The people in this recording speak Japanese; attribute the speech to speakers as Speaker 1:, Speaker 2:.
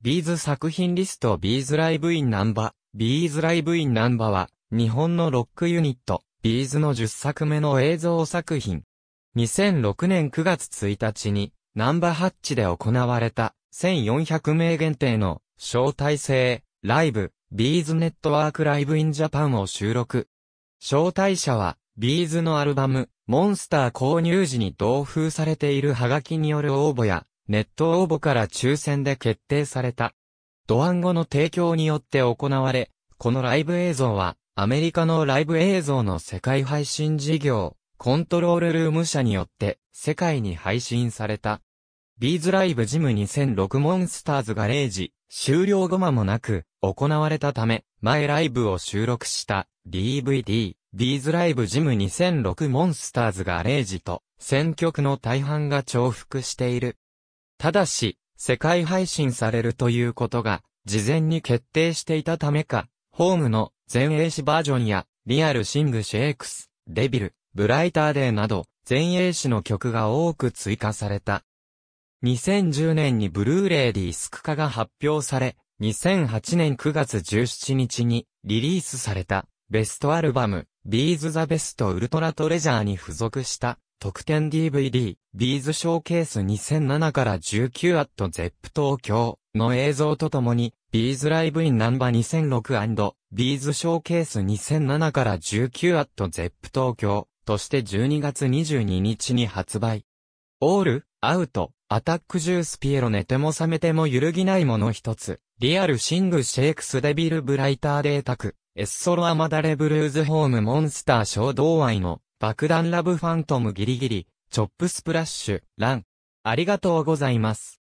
Speaker 1: ビーズ作品
Speaker 2: リストビーズライブインナンバ、ビーズライブインナンバは、日本のロックユニット、ビーズの10作目の映像作品。2006年9月1日に、ナンバハッチで行われた、1400名限定の、招待制、ライブ、ビーズネットワークライブインジャパンを収録。招待者は、ビーズのアルバム、モンスター購入時に同封されているハガキによる応募や、ネット応募から抽選で決定された。ドワンゴの提供によって行われ、このライブ映像は、アメリカのライブ映像の世界配信事業、コントロールルーム社によって、世界に配信された。ビーズライブジム2006モンスターズガレージ、終了後間もなく、行われたため、前ライブを収録した DVD、ビーズライブジム2006モンスターズガレージと、選曲の大半が重複している。ただし、世界配信されるということが、事前に決定していたためか、ホームの全英史バージョンや、リアルシングシェイクス、デビル、ブライターデーなど、全英史の曲が多く追加された。2010年にブルーレイディスク化が発表され、2008年9月17日にリリースされたベストアルバム、ビーズ・ザ・ベスト・ウルトラ・トレジャーに付属した特典 DVD、ビーズショーケース2007から19アットゼップ東京の映像とともに、ビーズライブインナンバ2006ビーズショーケース2007から19アットゼップ東京として12月22日に発売。オール、アウト、アタックジュースピエロ寝ても覚めても揺るぎないもの一つ、リアルシングシェイクスデビルブライターデータク、エッソロアマダレブルーズホームモンスター衝動愛の爆弾ラブファントムギリギリ、チョップスプラッシュ、ラ
Speaker 1: ン。ありがとうございます。